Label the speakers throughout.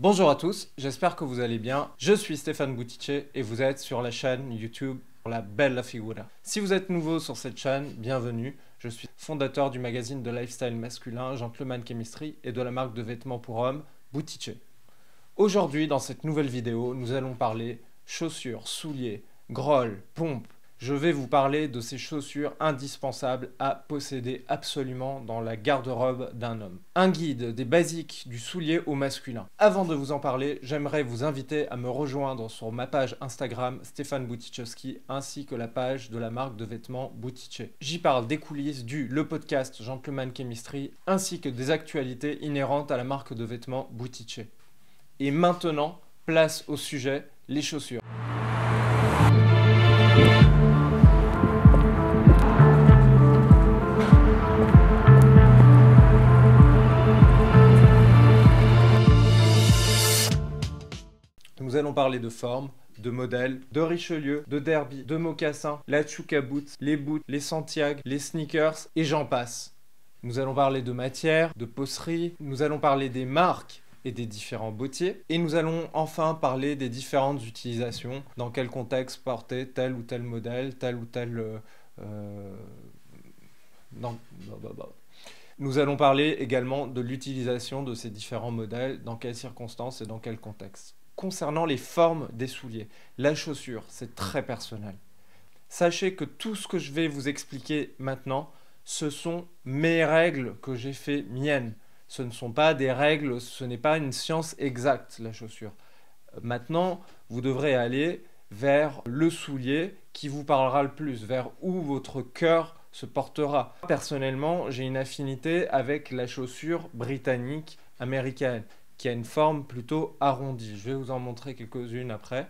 Speaker 1: Bonjour à tous, j'espère que vous allez bien. Je suis Stéphane Boutiche et vous êtes sur la chaîne YouTube pour la Bella Figura. Si vous êtes nouveau sur cette chaîne, bienvenue. Je suis fondateur du magazine de lifestyle masculin Gentleman Chemistry et de la marque de vêtements pour hommes Boutiche. Aujourd'hui, dans cette nouvelle vidéo, nous allons parler chaussures, souliers, grolles, pompes, je vais vous parler de ces chaussures indispensables à posséder absolument dans la garde-robe d'un homme. Un guide des basiques du soulier au masculin. Avant de vous en parler, j'aimerais vous inviter à me rejoindre sur ma page Instagram Stéphane Boutichowski ainsi que la page de la marque de vêtements Boutiche. J'y parle des coulisses du le podcast Gentleman Chemistry ainsi que des actualités inhérentes à la marque de vêtements Boutiche. Et maintenant, place au sujet, les chaussures. parler de forme, de modèles, de Richelieu, de Derby, de mocassins, la Chuka Boots, les boots, les Santiago, les sneakers, et j'en passe. Nous allons parler de matière, de poserie, nous allons parler des marques et des différents bottiers, et nous allons enfin parler des différentes utilisations, dans quel contexte porter tel ou tel modèle, tel ou tel... Euh, euh, nous allons parler également de l'utilisation de ces différents modèles, dans quelles circonstances et dans quel contexte concernant les formes des souliers. La chaussure, c'est très personnel. Sachez que tout ce que je vais vous expliquer maintenant, ce sont mes règles que j'ai fait miennes. Ce ne sont pas des règles, ce n'est pas une science exacte, la chaussure. Maintenant, vous devrez aller vers le soulier qui vous parlera le plus, vers où votre cœur se portera. Personnellement, j'ai une affinité avec la chaussure britannique américaine qui a une forme plutôt arrondie. Je vais vous en montrer quelques-unes après.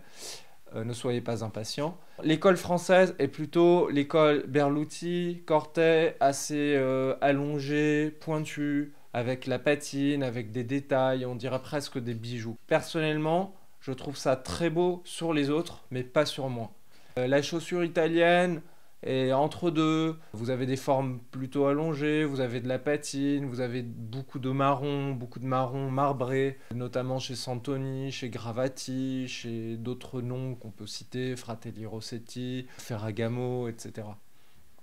Speaker 1: Euh, ne soyez pas impatients. L'école française est plutôt l'école Berluti, Cortet, assez euh, allongée, pointue, avec la patine, avec des détails, on dirait presque des bijoux. Personnellement, je trouve ça très beau sur les autres, mais pas sur moi. Euh, la chaussure italienne, et entre deux, vous avez des formes plutôt allongées, vous avez de la patine, vous avez beaucoup de marron, beaucoup de marron marbré, notamment chez Santoni, chez Gravati, chez d'autres noms qu'on peut citer, Fratelli Rossetti, Ferragamo, etc.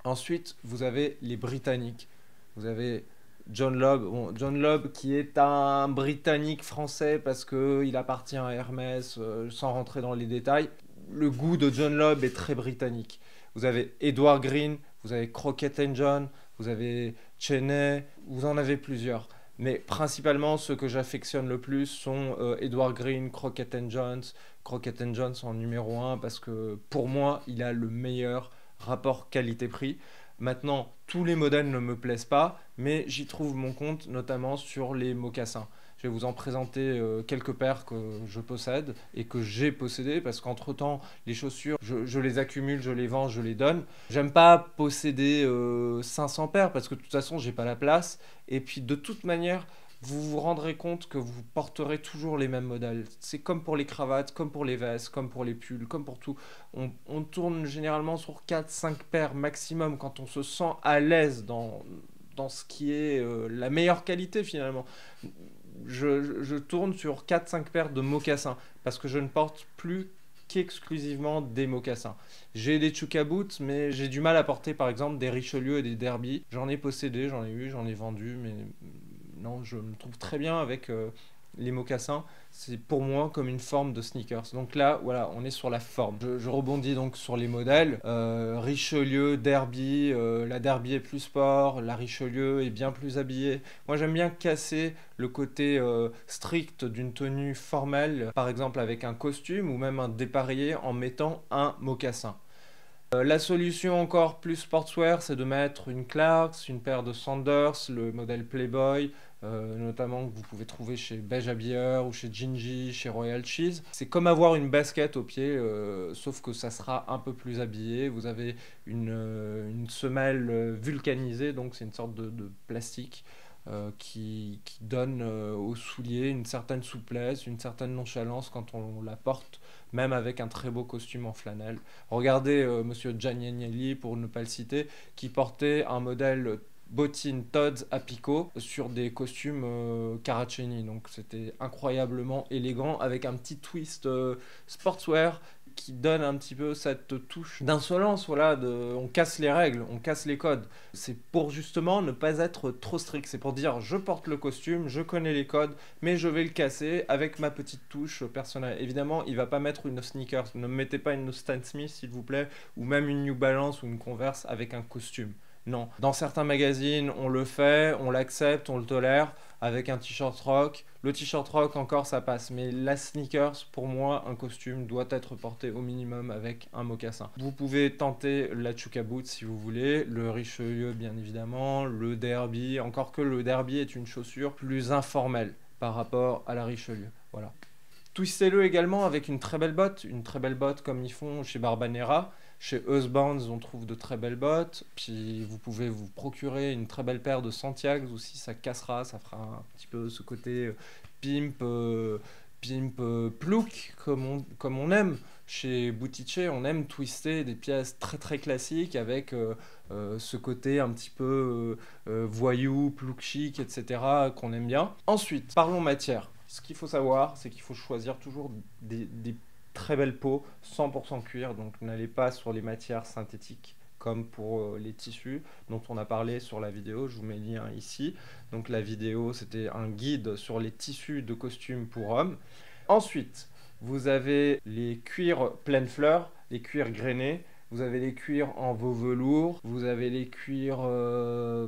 Speaker 1: Ensuite, vous avez les Britanniques. Vous avez John Lobb, John Lobb qui est un Britannique français parce qu'il appartient à Hermès, euh, sans rentrer dans les détails. Le goût de John Lobb est très britannique. Vous avez Edward Green, vous avez Crockett and John, vous avez Cheney, vous en avez plusieurs. Mais principalement, ceux que j'affectionne le plus sont euh, Edward Green, Crockett and Jones. Crockett and Jones en numéro 1 parce que pour moi, il a le meilleur rapport qualité-prix. Maintenant, tous les modèles ne me plaisent pas, mais j'y trouve mon compte, notamment sur les mocassins. Je vais vous en présenter euh, quelques paires que je possède et que j'ai possédées parce qu'entre-temps, les chaussures, je, les accumule, je les vends, je les donne. J'aime pas posséder 500 euh, paires parce que de toute façon, j'ai pas la place. Et puis de toute manière, vous vous rendrez compte que vous porterez toujours les mêmes modèles. C'est comme pour les cravates, comme pour les vestes, comme pour les pulls, comme pour tout. On, tourne généralement sur 4-5 paires maximum quand on se sent à l'aise dans, dans ce qui est euh, la meilleure qualité finalement je, tourne sur 4-5 paires de mocassins parce que je ne porte plus qu'exclusivement des mocassins. J'ai des Chuka mais j'ai du mal à porter par exemple des Richelieu et des Derby. J'en ai possédé, j'en ai eu, j'en ai vendu, mais non, je me trouve très bien avec euh, les mocassins, c'est pour moi comme une forme de sneakers. Donc là, voilà, on est sur la forme. Je, rebondis donc sur les modèles. Euh, Richelieu, Derby, euh, la Derby est plus sport, la Richelieu est bien plus habillée. Moi, j'aime bien casser le côté euh, strict d'une tenue formelle, par exemple avec un costume ou même un dépareillé en mettant un mocassin. la solution encore plus sportswear, c'est de mettre une Clarks, une paire de Sanders, le modèle Playboy, euh, notamment que vous pouvez trouver chez Beige Habilleur ou chez Gingy, chez Royal Cheese. C'est comme avoir une basket au pied, euh, sauf que ça sera un peu plus habillé. Vous avez une, euh, semelle vulcanisée, donc c'est une sorte de, plastique. qui, donne au soulier une certaine souplesse, une certaine nonchalance quand on, la porte même avec un très beau costume en flanelle. Regardez Monsieur Giannelli, pour ne pas le citer, qui portait un modèle bottines Todd's à picot sur des costumes euh, Donc c'était incroyablement élégant avec un petit twist euh, sportswear qui donne un petit peu cette touche d'insolence, voilà, de, on casse les règles, on casse les codes. C'est pour justement ne pas être trop strict, c'est pour dire je porte le costume, je connais les codes, mais je vais le casser avec ma petite touche personnelle. Évidemment, il va pas mettre une sneakers, ne mettez pas une Stan Smith s'il vous plaît, ou même une New Balance ou une Converse avec un costume. Non. Dans certains magazines, on le fait, on l'accepte, on le tolère avec un t-shirt rock. Le t-shirt rock, encore, ça passe. Mais la sneakers, pour moi, un costume doit être porté au minimum avec un mocassin. Vous pouvez tenter la Chuka Boot si vous voulez, le Richelieu, bien évidemment, le Derby. Encore que le Derby est une chaussure plus informelle par rapport à la Richelieu. Voilà. Twistez-le également avec une très belle botte, une très belle botte comme ils font chez Barbanera. Chez Osborne, on trouve de très belles bottes. Puis vous pouvez vous procurer une très belle paire de Santiago aussi, ça cassera, ça fera un petit peu ce côté euh, pimp, euh, pimp euh, comme on, comme on aime. Chez Boutiche, on aime twister des pièces très très classiques avec ce côté un petit peu voyou, plouc chic, etc. qu'on aime bien. Ensuite, parlons matière. Ce qu'il faut savoir, c'est qu'il faut choisir toujours des, des très belle peau, 100% cuir, donc n'allez pas sur les matières synthétiques comme pour euh, les tissus dont on a parlé sur la vidéo, je vous mets le lien ici. Donc la vidéo, c'était un guide sur les tissus de costumes pour hommes. Ensuite, vous avez les cuirs pleines fleurs, les cuirs grainés, vous avez les cuirs en veau velours, vous avez les cuirs euh,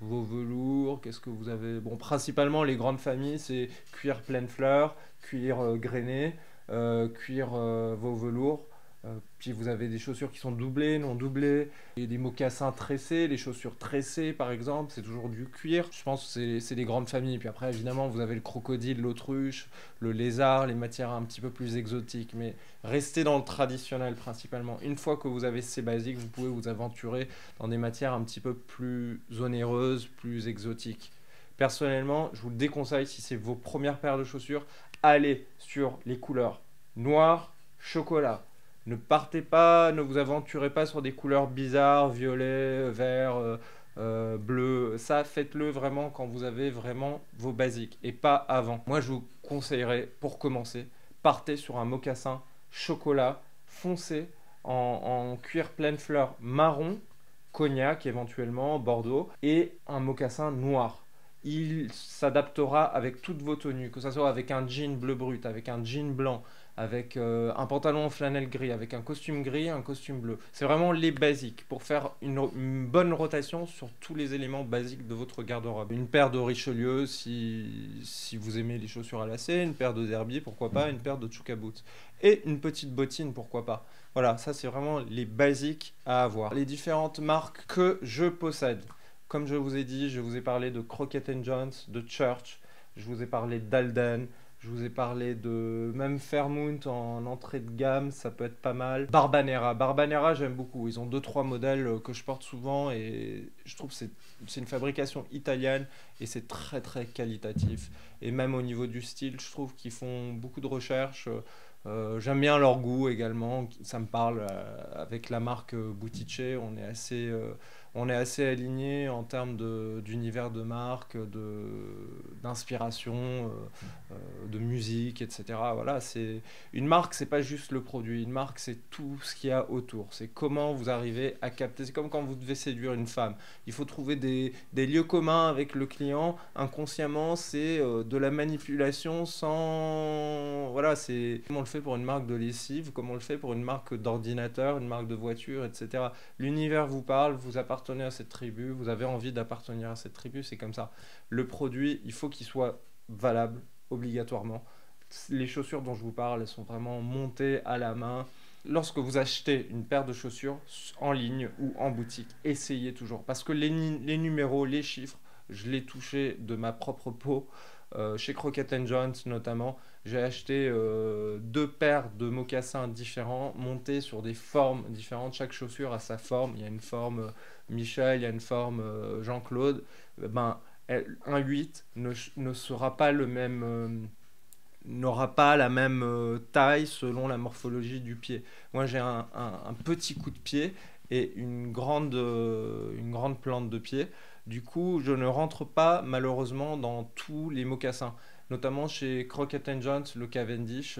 Speaker 1: velours, qu'est-ce que vous avez Bon, principalement les grandes familles, c'est cuir pleine fleur, cuir euh, grainé, euh, cuir euh, vos velours. Euh, puis vous avez des chaussures qui sont doublées, non doublées, et des mocassins tressés, les chaussures tressées par exemple, c'est toujours du cuir. Je pense que c'est des grandes familles. Puis après, évidemment, vous avez le crocodile, l'autruche, le lézard, les matières un petit peu plus exotiques. Mais restez dans le traditionnel principalement. Une fois que vous avez ces basiques, vous pouvez vous aventurer dans des matières un petit peu plus onéreuses, plus exotiques. Personnellement, je vous le déconseille si c'est vos premières paires de chaussures, allez sur les couleurs noir, chocolat. Ne partez pas, ne vous aventurez pas sur des couleurs bizarres, violet, vert, euh, euh, bleu. Ça, faites-le vraiment quand vous avez vraiment vos basiques et pas avant. Moi, je vous conseillerais pour commencer, partez sur un mocassin chocolat foncé en cuir pleine fleur marron, cognac éventuellement, bordeaux et un mocassin noir il s'adaptera avec toutes vos tenues, que ce soit avec un jean bleu brut, avec un jean blanc, avec euh, un pantalon en flanelle gris, avec un costume gris, un costume bleu. C'est vraiment les basiques pour faire une, bonne rotation sur tous les éléments basiques de votre garde-robe. Une paire de Richelieu si, si vous aimez les chaussures à lacets, une paire de Derby pourquoi pas, une paire de Chukka Boots et une petite bottine pourquoi pas. Voilà, ça c'est vraiment les basiques à avoir. Les différentes marques que je possède. Comme je vous ai dit, je vous ai parlé de Crockett Jones, de Church, je vous ai parlé d'Alden, je vous ai parlé de même Fairmount en entrée de gamme, ça peut être pas mal. Barbanera, Barbanera j'aime beaucoup. Ils ont deux trois modèles euh, que je porte souvent et je trouve c'est c'est une fabrication italienne et c'est très très qualitatif. Et même au niveau du style, je trouve qu'ils font beaucoup de recherches. Euh, euh, j'aime bien leur goût également. Ça me parle avec la marque Boutiche. On est assez on est assez aligné en termes d'univers de, de, marque, d'inspiration, de, euh, euh, de musique, etc. Voilà, c'est une marque, c'est pas juste le produit. Une marque, c'est tout ce qu'il y a autour. C'est comment vous arrivez à capter. C'est comme quand vous devez séduire une femme. Il faut trouver des, des lieux communs avec le client. Inconsciemment, c'est euh, de la manipulation sans. Voilà, c'est comment on le fait pour une marque de lessive, comme on le fait pour une marque d'ordinateur, une marque de voiture, etc. L'univers vous parle, vous appartient à cette tribu, vous avez envie d'appartenir à cette tribu, c'est comme ça. Le produit, il faut qu'il soit valable obligatoirement. Les chaussures dont je vous parle, elles sont vraiment montées à la main. Lorsque vous achetez une paire de chaussures en ligne ou en boutique, essayez toujours. Parce que les, numéros, les chiffres, je l'ai touché de ma propre peau. Euh, chez Crockett Jones notamment, j'ai acheté euh, deux paires de mocassins différents montés sur des formes différentes. Chaque chaussure a sa forme. Il y a une forme euh, Michel, il y a une forme euh, Jean-Claude, euh, ben, un 8 ne, sera pas le même euh, n'aura pas la même taille selon la morphologie du pied. Moi, j'ai un, petit coup de pied et une grande, plante de pied. Du coup, je ne rentre pas malheureusement dans tous les mocassins. Notamment chez Crockett Jones, le Cavendish,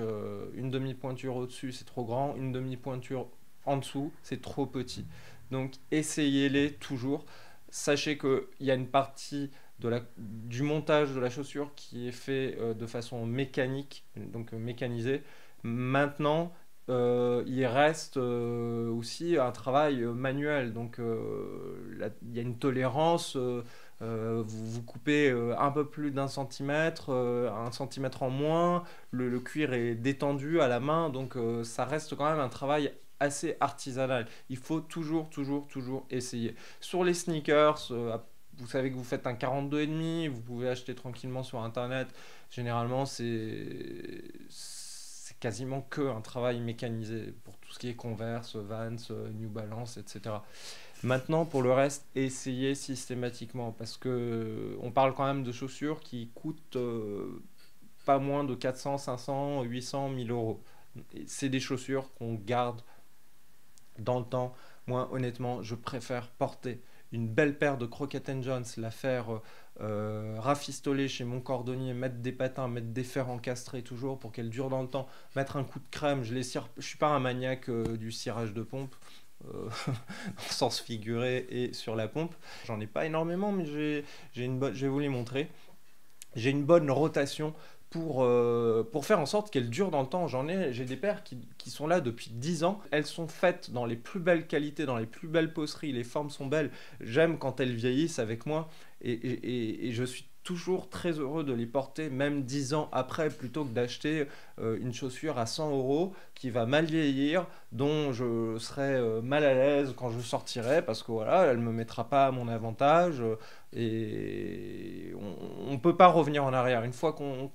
Speaker 1: une demi-pointure au-dessus, c'est trop grand, une demi-pointure en dessous, c'est trop petit. Donc essayez-les toujours. Sachez qu'il y a une partie du montage de la chaussure qui est fait euh, de façon mécanique, donc euh, mécanisée. Maintenant, euh, il reste aussi un travail manuel. Donc il y a une tolérance. vous, vous, coupez un peu plus d'un centimètre, un centimètre en moins, le, le, cuir est détendu à la main, donc ça reste quand même un travail assez artisanal. Il faut toujours, toujours, toujours essayer. Sur les sneakers, euh, vous savez que vous faites un 42,5, vous pouvez acheter tranquillement sur Internet. Généralement, c'est quasiment que un travail mécanisé pour tout ce qui est Converse, Vans, euh, New Balance, etc. Maintenant, pour le reste, essayez systématiquement parce que on parle quand même de chaussures qui coûtent euh, pas moins de 400, 500, 800, 1000 euros. C'est des chaussures qu'on garde dans le temps. Moi, honnêtement, je préfère porter une belle paire de Crockett Jones, la faire euh, euh, rafistoler chez mon cordonnier, mettre des patins, mettre des fers encastrés toujours pour qu'elle dure dans le temps, mettre un coup de crème. Je ne je suis pas un maniaque euh, du cirage de pompe, sens figuré et sur la pompe. J'en ai pas énormément, mais j'ai, une je vais vous les montrer. J'ai une bonne rotation pour, euh, pour faire en sorte qu'elles dure dans le temps. J'en ai, j'ai des paires qui, sont là depuis 10 ans. Elles sont faites dans les plus belles qualités, dans les plus belles poseries, les formes sont belles. J'aime quand elles vieillissent avec moi et, je suis toujours très heureux de les porter, même 10 ans après, plutôt que d'acheter euh, une chaussure à 100 euros qui va mal vieillir, dont je serai euh, mal à l'aise quand je sortirai, parce que voilà, elle ne me mettra pas à mon avantage. Et on ne peut pas revenir en arrière. Une fois qu'on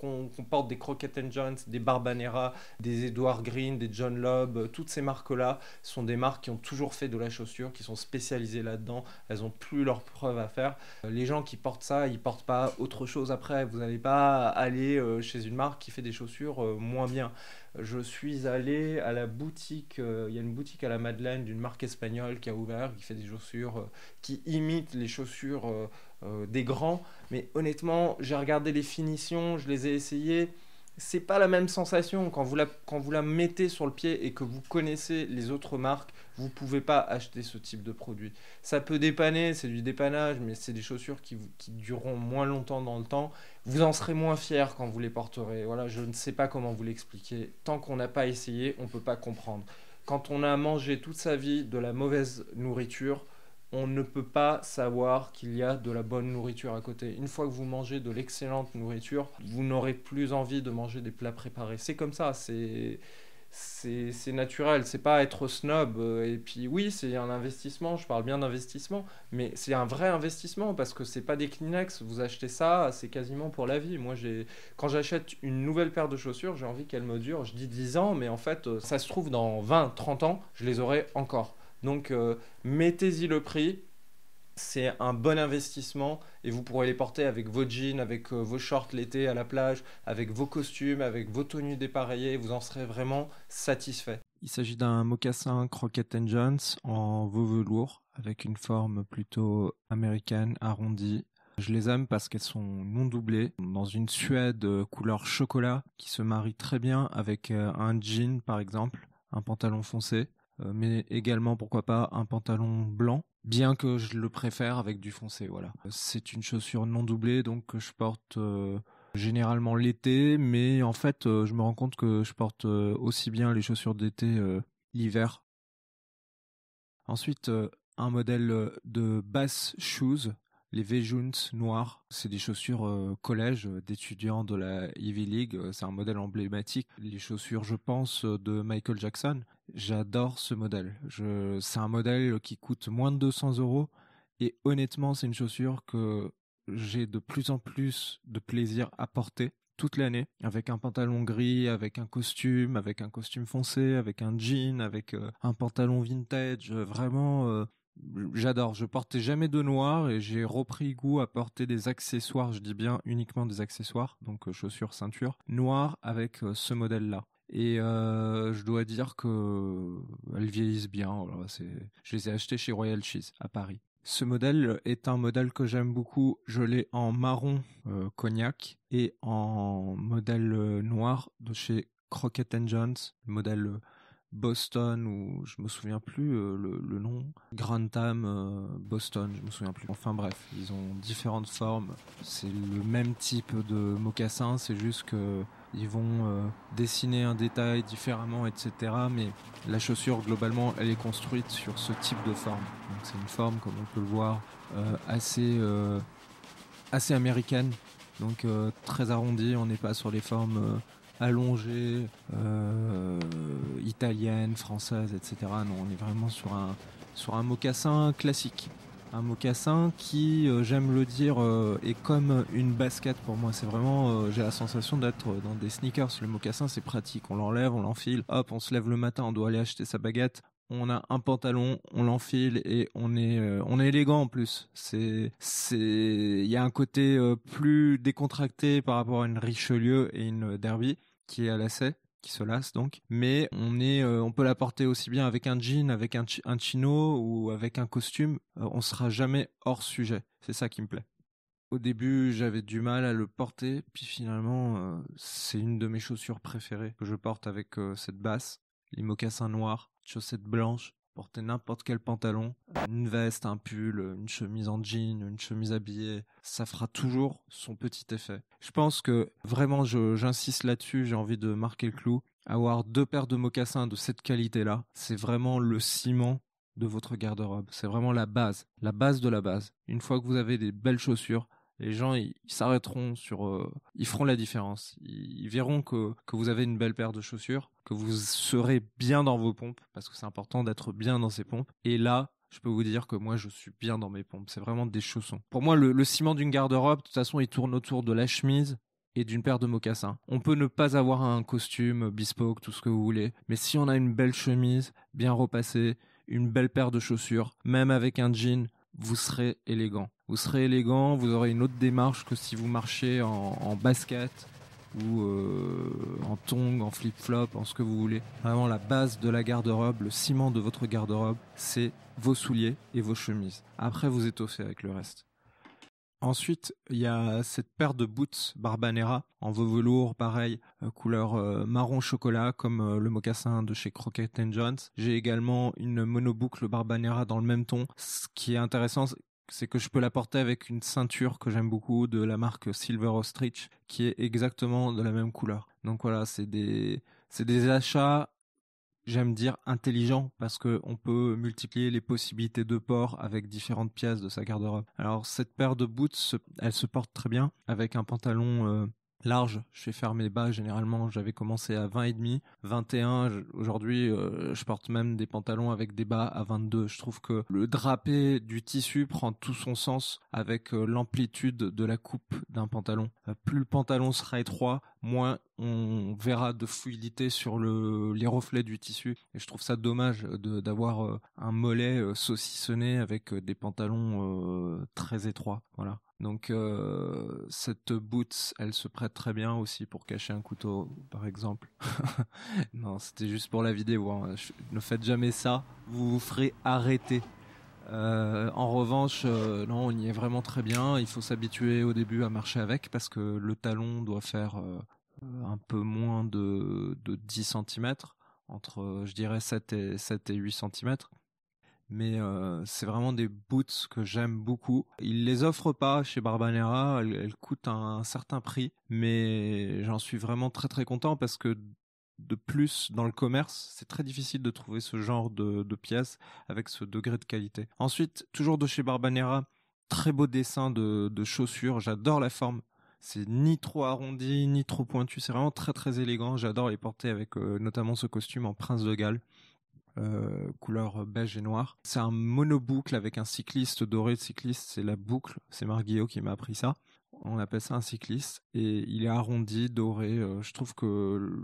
Speaker 1: porte des Crockett Jones, des Barbanera, des Edward Green, des John Lobb, euh, toutes ces marques-là sont des marques qui ont toujours fait de la chaussure, qui sont spécialisées là-dedans. Elles n'ont plus leur preuve à faire. Euh, les gens qui portent ça, ils portent pas autre chose après. Vous n'allez pas aller euh, chez une marque qui fait des chaussures moins bien je suis allé à la boutique, euh, il y a une boutique à la Madeleine d'une marque espagnole qui a ouvert, qui fait des chaussures euh, qui imite les chaussures euh, des grands. Mais honnêtement, j'ai regardé les finitions, je les ai essayées c'est pas la même sensation quand vous la mettez sur le pied et que vous connaissez les autres marques vous pouvez pas acheter ce type de produit ça peut dépanner c'est du dépannage mais c'est des chaussures qui qui dureront moins longtemps dans le temps vous en serez moins fier quand vous les porterez voilà je ne sais pas comment vous l'expliquer tant qu'on n'a pas essayé on peut pas comprendre quand on a mangé toute sa vie de la mauvaise nourriture on ne peut pas savoir qu'il y a de la bonne nourriture à côté. Une fois que vous mangez de l'excellente nourriture, vous n'aurez plus envie de manger des plats préparés. C'est comme ça, c'est c'est naturel, c'est pas être snob. Euh, et puis oui, c'est un investissement, je parle bien d'investissement, mais c'est un vrai investissement parce que c'est pas des Kleenex, vous achetez ça, c'est quasiment pour la vie. Moi, quand j'achète une nouvelle paire de chaussures, j'ai envie qu'elle me dure, je dis 10 ans, mais en fait, euh, ça se trouve dans 20, 30 ans, je les aurai encore. Donc euh, mettez-y le prix, c'est un bon investissement et vous pourrez les porter avec vos jeans, avec euh, vos shorts l'été à la plage, avec vos costumes, avec vos tenues dépareillées, vous en serez vraiment satisfait. Il s'agit d'un mocassin Crockett Jones en veau velours avec une forme plutôt américaine, arrondie. Je les aime parce qu'elles sont non doublées, dans une suède euh, couleur chocolat qui se marie très bien avec un jean par exemple, un pantalon foncé. Euh, mais également pourquoi pas un pantalon blanc, bien que je le préfère avec du foncé. Voilà, euh, c'est une chaussure non doublée donc je porte euh, généralement l'été, mais en fait je me rends compte que je porte aussi bien les chaussures d'été l'hiver. Ensuite, un modèle de bass shoes, les Vejuns noirs. C'est des chaussures collège d'étudiants de la Ivy League. C'est un modèle emblématique. Les chaussures, je pense, de Michael Jackson. J'adore ce modèle. c'est un modèle qui coûte moins de 200 euros et honnêtement, c'est une chaussure que j'ai de plus en plus de plaisir à porter toute l'année avec un pantalon gris, avec un costume, avec un costume foncé, avec un jean, avec euh, un pantalon vintage. Vraiment, euh, j'adore. Je portais jamais de noir et j'ai repris goût à porter des accessoires. Je dis bien uniquement des accessoires, donc euh, chaussures, ceinture, noir avec ce modèle-là. Et euh, je dois dire que euh, elles vieillissent bien. Oh c'est, je les ai achetées chez Royal Cheese à Paris. Ce modèle est un modèle que j'aime beaucoup. Je l'ai en marron euh, cognac et en modèle noir de chez Crockett Jones, le modèle Boston ou je me souviens plus le, nom Grantham Boston je me souviens plus enfin bref ils ont différentes formes c'est le même type de mocassin c'est juste que ils vont euh, dessiner un détail différemment, etc. Mais la chaussure, globalement, elle est construite sur ce type de forme. c'est une forme, comme on peut le voir, euh, euh, assez, américaine. Donc très arrondie, on n'est pas sur les formes allongées, italiennes, françaises, etc. Non, on est vraiment sur un mocassin classique un mocassin qui, euh, j'aime le dire, euh, est comme une basket pour moi. C'est vraiment, euh, j'ai la sensation d'être dans des sneakers. Le mocassin, c'est pratique. On l'enlève, on l'enfile. Hop, on se lève le matin, on doit aller acheter sa baguette. On a un pantalon, on l'enfile et on est on est élégant en plus. C'est c'est il y a un côté plus décontracté par rapport à une Richelieu et une Derby qui est à lacet qui se lasse donc. Mais on est, euh, on peut la porter aussi bien avec un jean, avec un, chino ou avec un costume. Euh, on sera jamais hors sujet. C'est ça qui me plaît. Au début, j'avais du mal à le porter, puis finalement, euh, c'est une de mes chaussures préférées que je porte avec cette basse, les mocassins noirs, chaussettes blanches, porter n'importe quel pantalon, une veste, un pull, une chemise en jean, une chemise habillée, ça fera toujours son petit effet. Je pense que vraiment, j'insiste là-dessus, j'ai envie de marquer le clou. Avoir deux paires de mocassins de cette qualité-là, c'est vraiment le ciment de votre garde-robe. C'est vraiment la base, la base de la base. Une fois que vous avez des belles chaussures, les gens ils s'arrêteront sur, euh, ils feront la différence. Ils, verront que, vous avez une belle paire de chaussures, que vous serez bien dans vos pompes, parce que c'est important d'être bien dans ses pompes. Et là, je peux vous dire que moi, je suis bien dans mes pompes. C'est vraiment des chaussons. Pour moi, le, le ciment d'une garde-robe, de toute façon, il tourne autour de la chemise, et d'une paire de mocassins. On peut ne pas avoir un costume bespoke, tout ce que vous voulez, mais si on a une belle chemise bien repassée, une belle paire de chaussures, même avec un jean, vous serez élégant vous serez élégant, vous aurez une autre démarche que si vous marchez en, basket ou euh, en tongue, en flip-flop, en ce que vous voulez. Vraiment la base de la garde-robe, le ciment de votre garde-robe, c'est vos souliers et vos chemises. Après, vous étoffez avec le reste. Ensuite, il y a cette paire de boots Barbanera en velours, pareil, euh, couleur euh, marron chocolat comme le mocassin de chez Crockett Jones. J'ai également une monoboucle Barbanera dans le même ton. Ce qui est intéressant, c'est que je peux la porter avec une ceinture que j'aime beaucoup de la marque Silver Ostrich qui est exactement de la même couleur. Donc voilà, c'est des c'est des achats j'aime dire intelligents parce que peut multiplier les possibilités de port avec différentes pièces de sa garde-robe. Alors cette paire de boots, elle se porte très bien avec un pantalon euh, large. Je fais faire mes bas généralement. J'avais commencé à 20 et demi, 21. Aujourd'hui, euh, je porte même des pantalons avec des bas à 22. Je trouve que le drapé du tissu prend tout son sens avec euh, l'amplitude de la coupe d'un pantalon. Euh, plus le pantalon sera étroit, moins on verra de fluidité sur les reflets du tissu. Et je trouve ça dommage d'avoir un mollet saucissonné avec des pantalons très étroits. Voilà. Donc euh, cette boots, elle se prête très bien aussi pour cacher un couteau, par exemple. non, c'était juste pour la vidéo. Hein. Ne faites jamais ça, vous vous ferez arrêter. Euh, en revanche, euh, non, on y est vraiment très bien. Il faut s'habituer au début à marcher avec parce que le talon doit faire un peu moins de, de 10 cm, entre je dirais 7 et, et 8 cm mais euh, c'est vraiment des boots que j'aime beaucoup. Ils les offrent pas chez Barbanera, elles, coûtent un, certain prix, mais j'en suis vraiment très très content parce que de plus dans le commerce, c'est très difficile de trouver ce genre de, pièces avec ce degré de qualité. Ensuite, toujours de chez Barbanera, très beau dessin de, chaussures, j'adore la forme c'est ni trop arrondi ni trop pointu, c'est vraiment très très élégant. J'adore les porter avec euh, notamment ce costume en prince de Galles. Euh, couleur beige et noir. C'est un monoboucle avec un cycliste doré. Le cycliste, c'est la boucle. C'est Marc qui m'a appris ça. On appelle ça un cycliste et il est arrondi, doré. Euh, je trouve que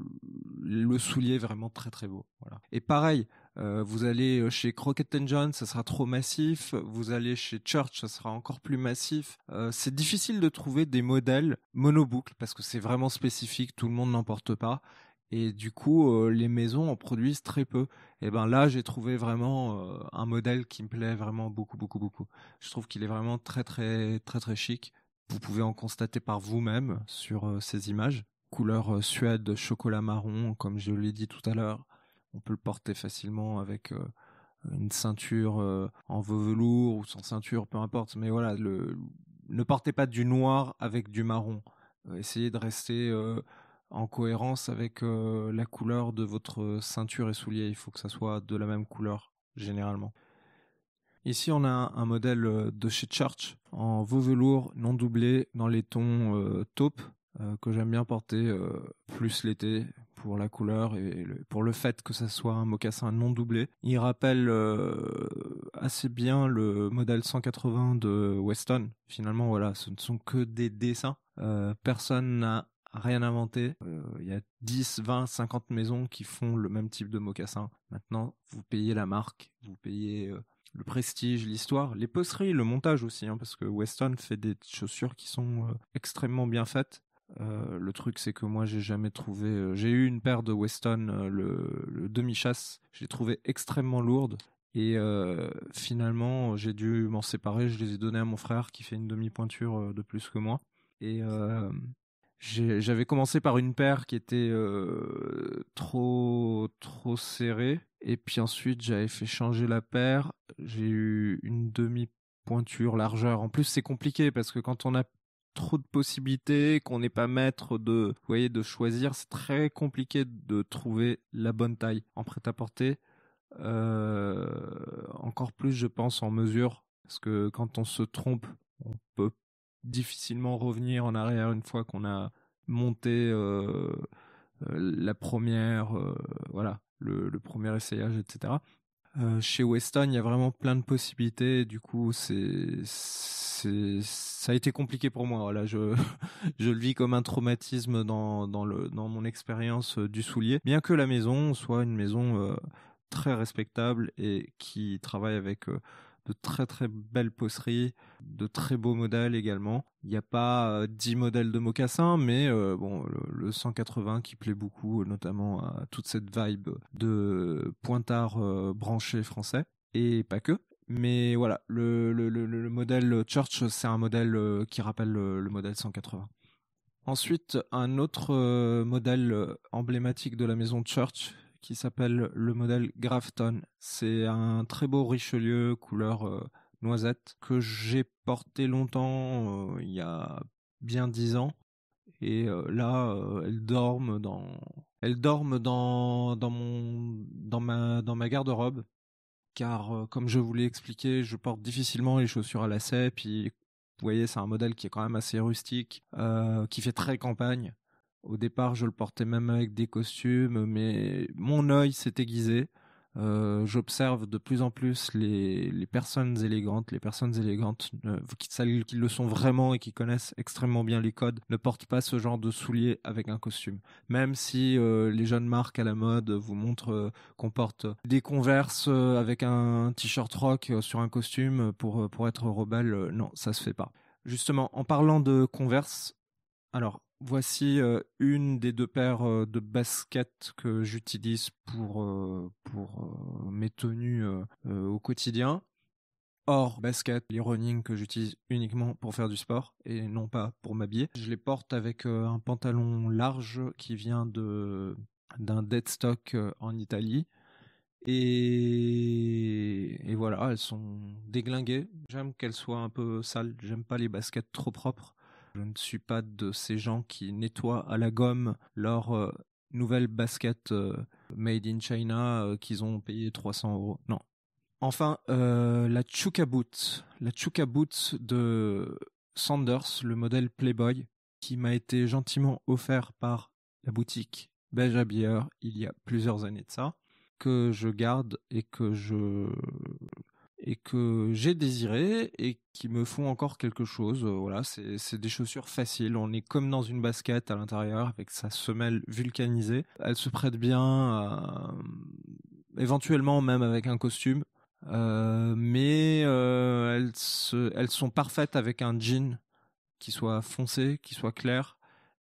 Speaker 1: le soulier est vraiment très très beau. Et pareil, euh, vous allez chez Crockett John, ça sera trop massif. Vous allez chez Church, ça sera encore plus massif. c'est difficile de trouver des modèles monoboucles parce que c'est vraiment spécifique, tout le monde n'en porte pas et du coup euh, les maisons en produisent très peu. Et ben là, j'ai trouvé vraiment euh, un modèle qui me plaît vraiment beaucoup beaucoup beaucoup. Je trouve qu'il est vraiment très très très très chic. Vous pouvez en constater par vous-même sur euh, ces images. Couleur suède, chocolat marron, comme je l'ai dit tout à l'heure. On peut le porter facilement avec une ceinture en velours ou sans ceinture, peu importe. Mais voilà, ne portez pas du noir avec du marron. Essayez de rester en cohérence avec euh, la couleur de votre ceinture et soulier. Il faut que ça soit de la même couleur, généralement. Ici, on a un modèle euh, de chez Church en veau velours non doublé dans les tons euh, taupe que j'aime bien porter plus l'été pour la couleur et pour le fait que ça soit un mocassin non doublé. Il rappelle assez bien le modèle 180 de Weston. Finalement, voilà, ce ne sont que des dessins. personne n'a rien inventé. Euh, il y a 10, 20, 50 maisons qui font le même type de mocassin. Maintenant, vous payez la marque, vous payez euh, le prestige, l'histoire, les poseries, le montage aussi, hein, parce que Weston fait des chaussures qui sont euh, extrêmement bien faites. le truc, c'est que moi, j'ai jamais trouvé. j'ai eu une paire de Weston, le, le demi-chasse. je J'ai trouvé extrêmement lourde. Et finalement, j'ai dû m'en séparer. Je les ai données à mon frère qui fait une demi-pointure de plus que moi. Et j'avais commencé par une paire qui était euh, trop trop serrée et puis ensuite j'avais fait changer la paire j'ai eu une demi pointure largeur en plus c'est compliqué parce que quand on a trop de possibilités qu'on n'est pas maître de vous de choisir c'est très compliqué de trouver la bonne taille en prêt à porter euh, encore plus je pense en mesure parce que quand on se trompe on peut difficilement revenir en arrière une fois qu'on a monté euh, euh, la première, euh, voilà, le, premier essayage, etc. chez Weston, il y a vraiment plein de possibilités. Du coup, c'est, c'est, ça a été compliqué pour moi. Voilà, je, je le vis comme un traumatisme dans, dans le, dans mon expérience du soulier. Bien que la maison soit une maison très respectable et qui travaille avec de très très belles poceries, de très beaux modèles également. Il n'y a pas 10 euh, modèles de mocassins, mais euh, bon, le, 180 qui plaît beaucoup, euh, notamment à toute cette vibe de pointard branché français et pas que. Mais voilà, le, le modèle Church, c'est un modèle qui rappelle le modèle 180. Ensuite, un autre modèle emblématique de la maison Church, qui s'appelle le modèle Grafton. C'est un très beau Richelieu couleur euh, noisette que j'ai porté longtemps, euh, il y a bien dix ans. Et euh, là, elle dorme dans, elle dans dans mon dans ma dans ma garde-robe car comme je vous l'ai expliqué, je porte difficilement les chaussures à lacets. Puis vous voyez, c'est un modèle qui est quand même assez rustique, qui fait très campagne. Au départ, je le portais même avec des costumes, mais mon œil s'est aiguisé. Euh, j'observe de plus en plus les, personnes élégantes, les personnes élégantes, qui, le sont vraiment et qui connaissent extrêmement bien les codes, ne portent pas ce genre de souliers avec un costume. Même si euh, les jeunes marques à la mode vous montrent euh, qu'on porte des converses avec un t-shirt rock sur un costume pour, pour être rebelle, non, ça se fait pas. Justement, en parlant de converse, alors Voici euh, une des deux paires euh, de baskets que j'utilise pour euh, pour mes tenues au quotidien. Or, basket, les running que j'utilise uniquement pour faire du sport et non pas pour m'habiller. Je les porte avec un pantalon large qui vient de d'un deadstock en Italie. Et, et voilà, elles sont déglinguées. J'aime qu'elles soient un peu sales. J'aime pas les baskets trop propres. Je ne suis pas de ces gens qui nettoient à la gomme leur nouvelles euh, nouvelle basket euh, made in China euh, qu'ils ont payé 300 euros. Non. Enfin, la Chuka Boot. La Chuka Boot de Sanders, le modèle Playboy, qui m'a été gentiment offert par la boutique Beige Habilleur il y a plusieurs années de ça, que je garde et que je et que j'ai désiré et qui me font encore quelque chose. Euh, voilà, c'est des chaussures faciles. On est comme dans une basket à l'intérieur avec sa semelle vulcanisée. Elles se prêtent bien, euh, éventuellement même avec un costume. Euh, mais elles, sont parfaites avec un jean qui soit foncé, qui soit clair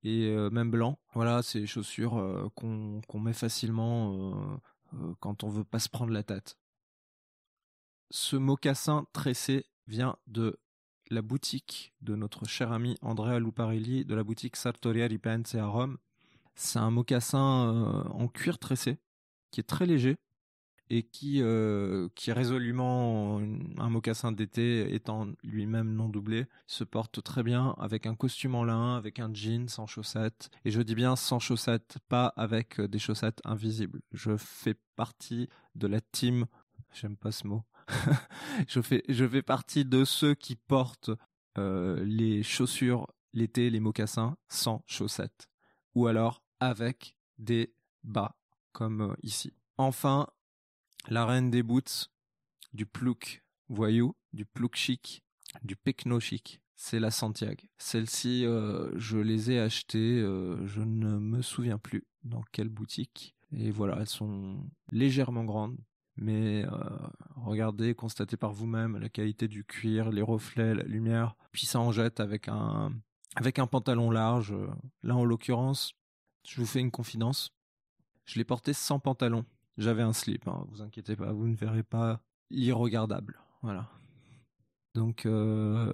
Speaker 1: et même blanc. Voilà, c'est des chaussures qu'on met facilement quand on veut pas se prendre la tête ce mocassin tressé vient de la boutique de notre cher ami Andrea Luparelli de la boutique Sartoria Ripense à Rome. C'est un mocassin euh, en cuir tressé qui est très léger et qui, euh, qui est résolument un mocassin d'été étant lui-même non doublé, se porte très bien avec un costume en lin, avec un jean sans chaussettes. Et je dis bien sans chaussettes, pas avec euh, des chaussettes invisibles. Je fais partie de la team, j'aime pas ce mot, je fais, je fais partie de ceux qui portent euh, les chaussures l'été, les mocassins sans chaussettes, ou alors avec des bas comme euh, ici. Enfin, la reine des boots, du plouk voyou, du plouk chic, du pecno chic. C'est la Santiago. Celles-ci, euh, je les ai achetées, je ne me souviens plus dans quelle boutique. Et voilà, elles sont légèrement grandes, mais euh, regardez, constatez par vous-même la qualité du cuir, les reflets, la lumière. Puis ça en jette avec un avec un pantalon large. Euh, là, en l'occurrence, je vous fais une confidence. Je l'ai porté sans pantalon. J'avais un slip. Hein, vous inquiétez pas, vous ne verrez pas irregardable Voilà. Donc, euh,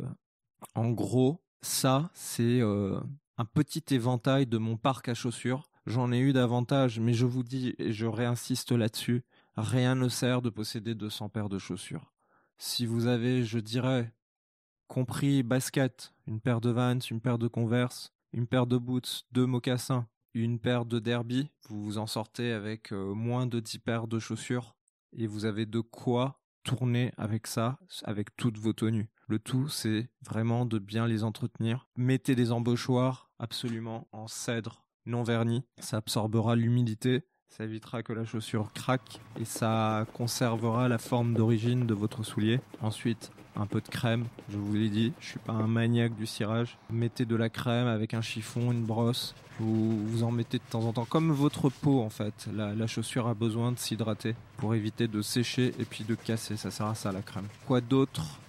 Speaker 1: en gros, ça, c'est un petit éventail de mon parc à chaussures. J'en ai eu davantage, mais je vous dis et je réinsiste là-dessus, Rien ne sert de posséder 200 paires de chaussures. Si vous avez, je dirais, compris basket, une paire de Vans, une paire de Converse, une paire de boots, deux mocassins, une paire de derby, vous vous en sortez avec euh, moins de 10 paires de chaussures et vous avez de quoi tourner avec ça, avec toutes vos tenues. Le tout, c'est vraiment de bien les entretenir. Mettez des embauchoirs absolument en cèdre non vernis. ça absorbera l'humidité ça évitera que la chaussure craque et ça conservera la forme d'origine de votre soulier. Ensuite, un peu de crème, je vous l'ai dit, je suis pas un maniaque du cirage. Mettez de la crème avec un chiffon, une brosse, vous, vous en mettez de temps en temps, comme votre peau en fait. La, la chaussure a besoin de s'hydrater pour éviter de sécher et puis de casser, ça sert à ça la crème. Quoi d'autre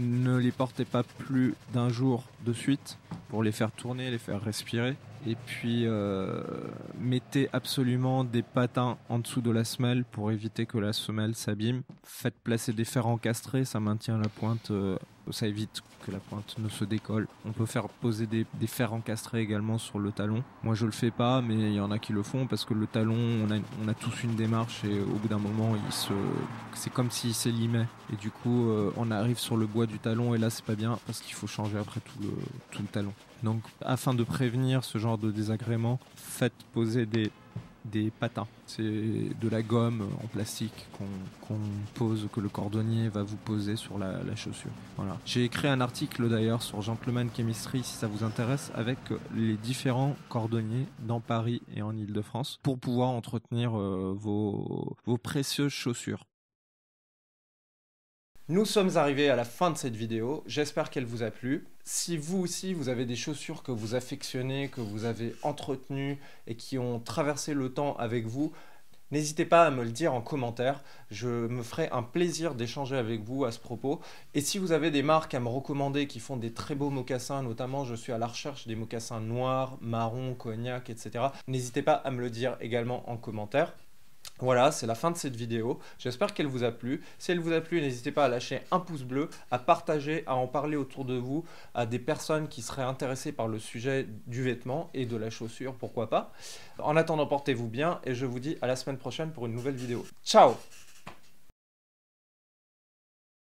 Speaker 1: ne les portez pas plus d'un jour de suite pour les faire tourner, les faire respirer. Et puis euh, mettez absolument des patins en dessous de la semelle pour éviter que la semelle s'abîme. Faites placer des fers encastrés, ça maintient la pointe euh, ça évite que la pointe ne se décolle. On peut faire poser des, fers encastrés également sur le talon. Moi je le fais pas, mais il y en a qui le font parce que le talon, on a, tous une démarche et au bout d'un moment, il se, c'est comme s'il s'élimait. Et du coup, euh, on arrive sur le bois du talon et là c'est pas bien parce qu'il faut changer après tout le, tout le talon. Donc afin de prévenir ce genre de désagrément, faites poser des des patins. C'est de la gomme en plastique qu'on pose, que le cordonnier va vous poser sur la, chaussure. Voilà. J'ai écrit un article d'ailleurs sur Gentleman Chemistry si ça vous intéresse avec les différents cordonniers dans Paris et en Ile-de-France pour pouvoir entretenir euh, vos, vos précieuses chaussures. Nous sommes arrivés à la fin de cette vidéo, j'espère qu'elle vous a plu. Si vous aussi, vous avez des chaussures que vous affectionnez, que vous avez entretenues et qui ont traversé le temps avec vous, N'hésitez pas à me le dire en commentaire, je me ferai un plaisir d'échanger avec vous à ce propos. Et si vous avez des marques à me recommander qui font des très beaux mocassins, notamment je suis à la recherche des mocassins noirs, marron, cognac, etc., n'hésitez pas à me le dire également en commentaire. Voilà, c'est la fin de cette vidéo. J'espère qu'elle vous a plu. Si elle vous a plu, n'hésitez pas à lâcher un pouce bleu, à partager, à en parler autour de vous, à des personnes qui seraient intéressées par le sujet du vêtement et de la chaussure, pourquoi pas. En attendant, portez-vous bien et je vous dis à la semaine prochaine pour une nouvelle vidéo. Ciao